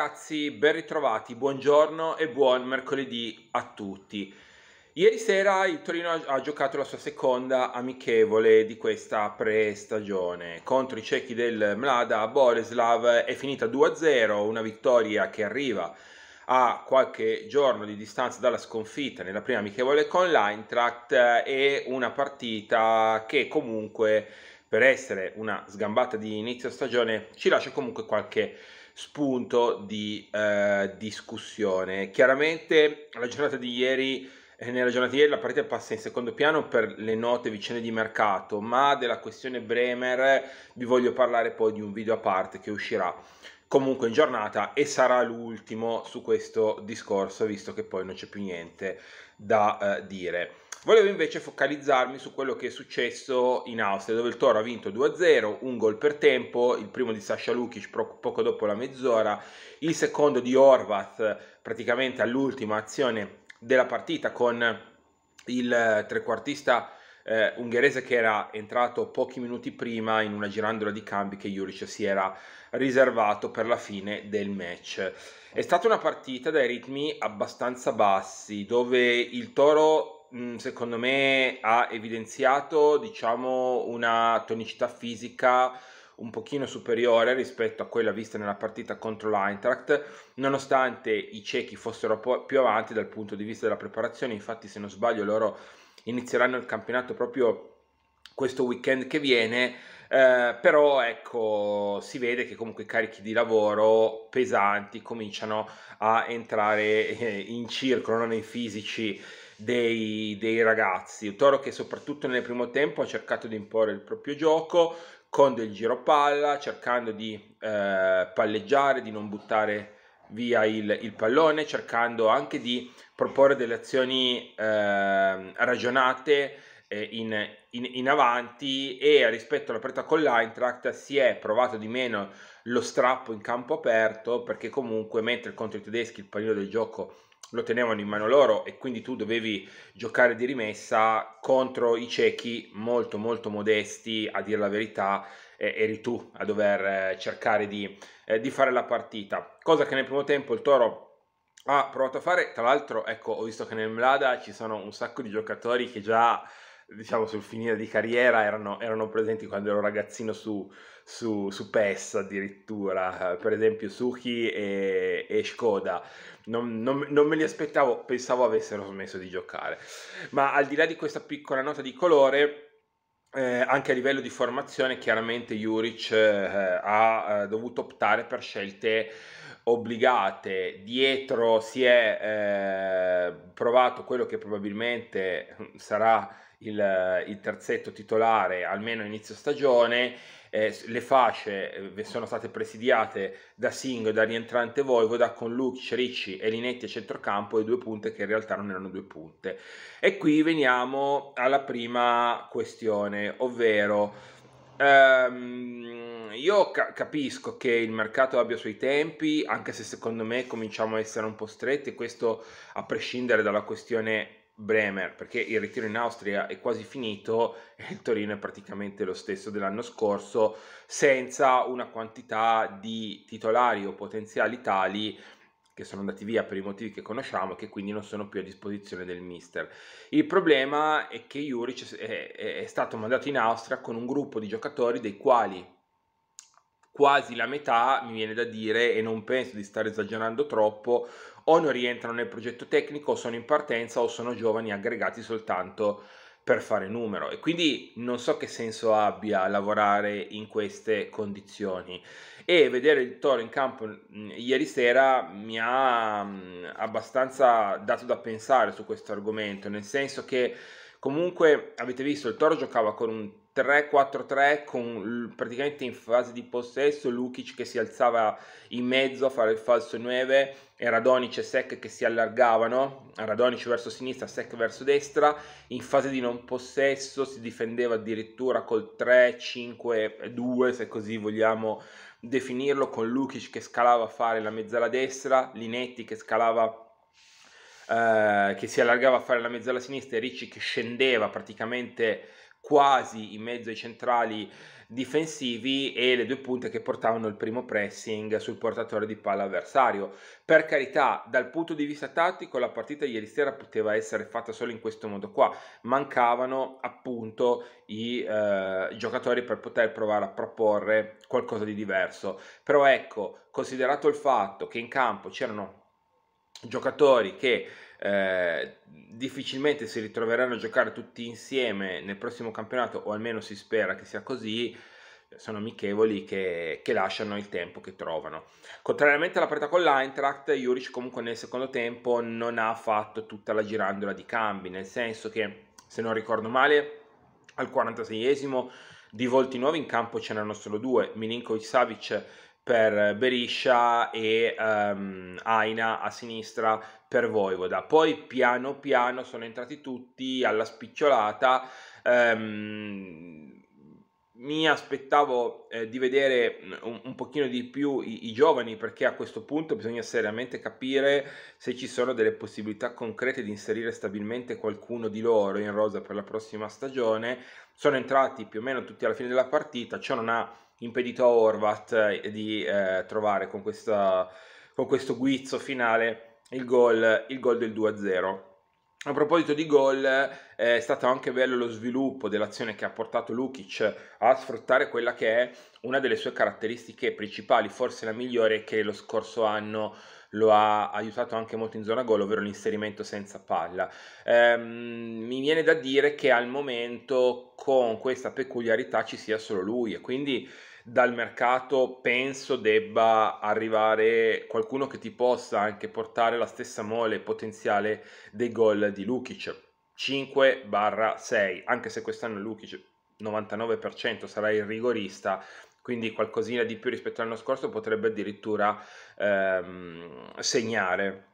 ragazzi, ben ritrovati, buongiorno e buon mercoledì a tutti. Ieri sera il Torino ha giocato la sua seconda amichevole di questa pre-stagione. Contro i cechi del Mlada Boleslav è finita 2-0, una vittoria che arriva a qualche giorno di distanza dalla sconfitta nella prima amichevole con l'Eintracht eh, e una partita che comunque per essere una sgambata di inizio stagione ci lascia comunque qualche spunto di eh, discussione. Chiaramente la giornata di ieri, eh, nella giornata di ieri la partita passa in secondo piano per le note vicende di mercato, ma della questione Bremer vi voglio parlare poi di un video a parte che uscirà comunque in giornata e sarà l'ultimo su questo discorso visto che poi non c'è più niente da eh, dire. Volevo invece focalizzarmi su quello che è successo in Austria, dove il Toro ha vinto 2-0, un gol per tempo, il primo di Sasha Lukic poco dopo la mezz'ora, il secondo di Horvath praticamente all'ultima azione della partita con il trequartista eh, ungherese che era entrato pochi minuti prima in una girandola di cambi che Juric si era riservato per la fine del match. È stata una partita dai ritmi abbastanza bassi, dove il Toro Mm, secondo me ha evidenziato diciamo una tonicità fisica un pochino superiore rispetto a quella vista nella partita contro l'Eintracht, nonostante i cechi fossero po- più avanti dal punto di vista della preparazione, infatti se non sbaglio loro inizieranno il campionato proprio questo weekend che viene, eh, però ecco si vede che comunque i carichi di lavoro pesanti cominciano a entrare eh, in circolo, nei fisici dei, dei ragazzi. Toro che soprattutto nel primo tempo ha cercato di imporre il proprio gioco con del giro palla, cercando di eh, palleggiare, di non buttare via il, il, pallone, cercando anche di proporre delle azioni eh, ragionate eh, in, in, in, avanti e rispetto alla partita con l'Eintracht si è provato di meno lo strappo in campo aperto perché comunque mentre contro i tedeschi il pallino del gioco lo tenevano in mano loro e quindi tu dovevi giocare di rimessa contro i ciechi molto molto modesti, a dire la verità, eh, eri tu a dover eh, cercare di, eh, di, fare la partita, cosa che nel primo tempo il Toro ha provato a fare, tra l'altro ecco ho visto che nel Mlada ci sono un sacco di giocatori che già diciamo sul finire di carriera erano, erano presenti quando ero ragazzino su, su, su, PES addirittura, eh, per esempio Suki e, e Skoda. Non, non, non, me li aspettavo, pensavo avessero smesso di giocare. Ma al di là di questa piccola nota di colore, eh, anche a livello di formazione, chiaramente Juric eh, ha eh, dovuto optare per scelte obbligate. Dietro si è eh, provato quello che probabilmente sarà il, il terzetto titolare almeno inizio stagione. Eh, le fasce eh, sono state presidiate da Singh e da rientrante Voivoda con Lucic, Ricci e Linetti a centrocampo e due punte che in realtà non erano due punte. E qui veniamo alla prima questione, ovvero ehm, io ca- capisco che il mercato abbia i suoi tempi, anche se secondo me cominciamo a essere un po' stretti, questo a prescindere dalla questione Bremer, perché il ritiro in Austria è quasi finito e il Torino è praticamente lo stesso dell'anno scorso, senza una quantità di titolari o potenziali tali che sono andati via per i motivi che conosciamo e che quindi non sono più a disposizione del mister. Il problema è che Juric è, è stato mandato in Austria con un gruppo di giocatori dei quali quasi la metà, mi viene da dire, e non penso di stare esagerando troppo, o non rientrano nel progetto tecnico, o sono in partenza o sono giovani aggregati soltanto per fare numero e quindi non so che senso abbia lavorare in queste condizioni e vedere il Toro in campo mm, ieri sera mi ha mm, abbastanza dato da pensare su questo argomento nel senso che Comunque avete visto, il Toro giocava con un 3-4-3 con praticamente in fase di possesso Lukic che si alzava in mezzo a fare il falso 9 e Radonic e Sec che si allargavano, Radonic verso sinistra, Sec verso destra, in fase di non possesso si difendeva addirittura col 3-5-2 se così vogliamo definirlo, con Lukic che scalava a fare la mezzala destra, Linetti che scalava eh, che si allargava a fare la mezzala sinistra e Ricci che scendeva praticamente quasi in mezzo ai centrali difensivi e le due punte che portavano il primo pressing sul portatore di palla avversario. Per carità, dal punto di vista tattico la partita ieri sera poteva essere fatta solo in questo modo qua, mancavano appunto i eh, giocatori per poter provare a proporre qualcosa di diverso. Però ecco, considerato il fatto che in campo c'erano giocatori che eh, difficilmente si ritroveranno a giocare tutti insieme nel prossimo campionato, o almeno si spera che sia così, sono amichevoli che, che lasciano il tempo che trovano. Contrariamente alla partita con l'Eintracht, Juric comunque nel secondo tempo non ha fatto tutta la girandola di cambi, nel senso che, se non ricordo male, al 46esimo di volti nuovi in campo ce n'erano solo due, Milinkovic-Savic per Beriscia e um, Aina a sinistra per Voivoda. Poi piano piano sono entrati tutti alla spicciolata. Um, mi aspettavo eh, di vedere mm, un, un, pochino di più i, i, giovani perché a questo punto bisogna seriamente capire se ci sono delle possibilità concrete di inserire stabilmente qualcuno di loro in rosa per la prossima stagione. Sono entrati più o meno tutti alla fine della partita, ciò non ha impedito a Horvat eh, di eh, trovare con, questa, con, questo guizzo finale il gol, il gol del 2-0. A proposito di gol, eh, è stato anche bello lo sviluppo dell'azione che ha portato Lukic a sfruttare quella che è una delle sue caratteristiche principali, forse la migliore che lo scorso anno lo ha aiutato anche molto in zona gol, ovvero l'inserimento senza palla. Ehm, mi viene da dire che al momento con questa peculiarità ci sia solo lui e quindi dal mercato penso debba arrivare qualcuno che ti possa anche portare la stessa mole potenziale dei gol di Lukic 5-6 anche se quest'anno Lukic 99% sarà il rigorista quindi qualcosina di più rispetto all'anno scorso potrebbe addirittura ehm, segnare.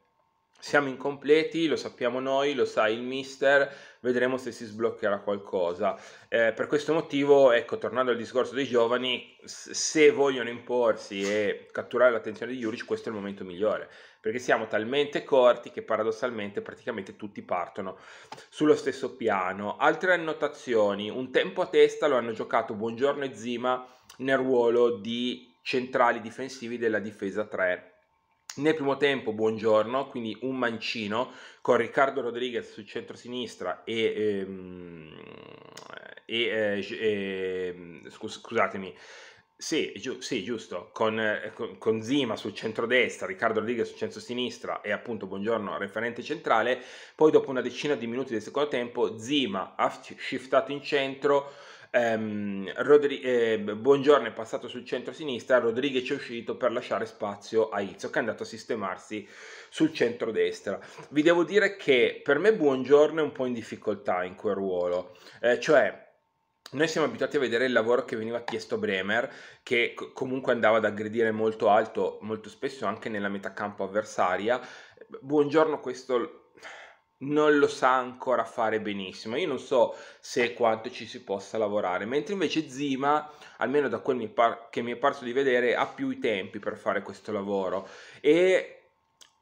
Siamo incompleti, lo sappiamo noi, lo sa il mister, vedremo se si sbloccherà qualcosa. Eh, per questo motivo, ecco, tornando al discorso dei giovani, se vogliono imporsi e catturare l'attenzione di Juric, questo è il momento migliore, perché siamo talmente corti che paradossalmente praticamente tutti partono sullo stesso piano. Altre annotazioni, un tempo a testa lo hanno giocato Buongiorno e Zima nel ruolo di centrali difensivi della difesa 3 nel primo tempo, buongiorno, quindi un mancino con Riccardo Rodriguez sul centro-sinistra e, ehm, e, eh, e ehm, scusatemi, sì, giu- sì, giusto, eh, con, con, Zima sul centro-destra, Riccardo Rodriguez sul centro-sinistra e appunto Buongiorno referente centrale, poi dopo una decina di minuti del secondo tempo Zima ha shiftato in centro, ehm, Rodri- eh, Buongiorno è passato sul centro-sinistra, Rodriguez è uscito per lasciare spazio a Izzo che è andato a sistemarsi sul centro-destra. Vi devo dire che per me Buongiorno è un po' in difficoltà in quel ruolo, eh, cioè noi siamo abituati a vedere il lavoro che veniva chiesto Bremer, che comunque andava ad aggredire molto alto, molto spesso anche nella metà campo avversaria. Buongiorno, questo non lo sa ancora fare benissimo. Io non so se quanto ci si possa lavorare, mentre invece Zima, almeno da quel che mi è parso di vedere, ha più i tempi per fare questo lavoro e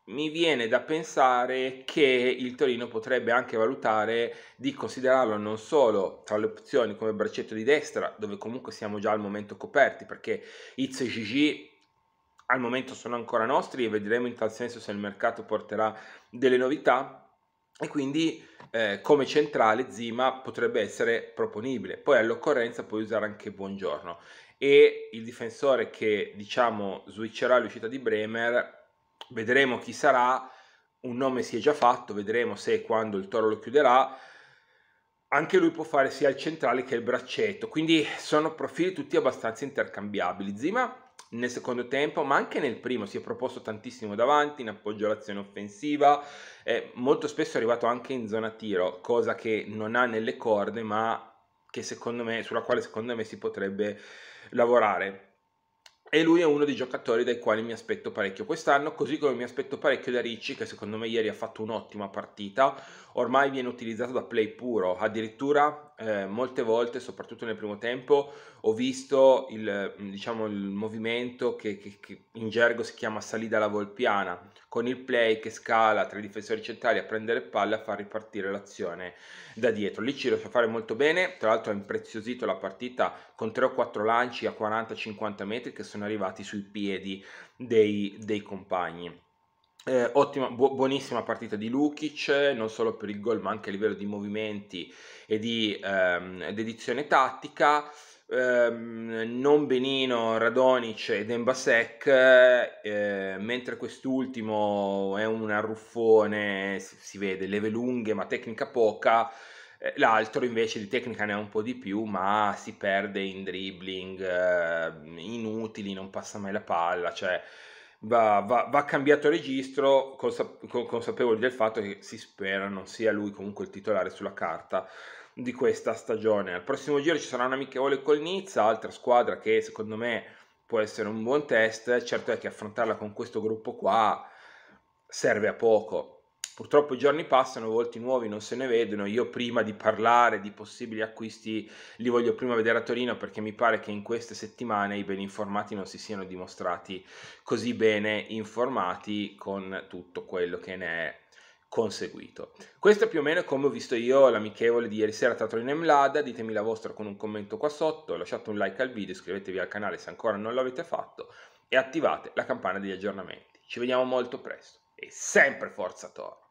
mi viene da pensare che il Torino potrebbe anche valutare di considerarlo non solo tra le opzioni come braccetto di destra, dove comunque siamo già al momento coperti, perché Iz e Gigi al momento sono ancora nostri e vedremo in tal senso se il mercato porterà delle novità e quindi eh, come centrale Zima potrebbe essere proponibile. Poi all'occorrenza puoi usare anche Buongiorno e il difensore che diciamo switcherà l'uscita di Bremer, vedremo chi sarà, un nome si è già fatto, vedremo se e quando il Toro lo chiuderà. Anche lui può fare sia il centrale che il braccetto, quindi sono profili tutti abbastanza intercambiabili. Zima nel secondo tempo, ma anche nel primo si è proposto tantissimo davanti, in appoggio all'azione offensiva, eh, molto spesso è arrivato anche in zona tiro, cosa che non ha nelle corde, ma me, sulla quale secondo me si potrebbe lavorare. E lui è uno dei giocatori dai quali mi aspetto parecchio quest'anno, così come mi aspetto parecchio da Ricci, che secondo me ieri ha fatto un'ottima partita. Ormai viene utilizzato da play puro, addirittura eh, molte volte, soprattutto nel primo tempo, ho visto il, mm, diciamo, il movimento che, che, che, in gergo si chiama salida alla volpiana, con il play che scala tra i difensori centrali a prendere palla e a far ripartire l'azione da dietro. Lì ci riesce a fare molto bene, tra l'altro ha impreziosito la partita con 3 o 4 lanci a 40-50 metri che sono arrivati sui piedi dei, dei compagni. Eh, ottima, bu- buonissima partita di Lukic, non solo per il gol ma anche a livello di movimenti e di ehm, dedizione tattica. Eh, non benino Radonic ed Embasek, eh, mentre quest'ultimo è un arruffone, si, si vede leve lunghe ma tecnica poca. Eh, l'altro invece di tecnica ne ha un po' di più, ma si perde in dribbling eh, inutili, non passa mai la palla, cioè va, va, va cambiato registro consap- consapevoli del fatto che si spera non sia lui comunque il titolare sulla carta di questa stagione. Al prossimo giro ci sarà un amichevole col Nizza, altra squadra che secondo me può essere un buon test, certo è che affrontarla con questo gruppo qua serve a poco Purtroppo i giorni passano, volti nuovi non se ne vedono. Io prima di parlare di possibili acquisti li voglio prima vedere a Torino perché mi pare che in queste settimane i ben informati non si siano dimostrati così bene informati con tutto quello che ne è conseguito. Questo è più o meno come ho visto io l'amichevole di ieri sera tra Torino e Mlada, ditemi la vostra con un commento qua sotto, lasciate un like al video, iscrivetevi al canale se ancora non l'avete fatto e attivate la campana degli aggiornamenti. Ci vediamo molto presto e sempre Forza Toro!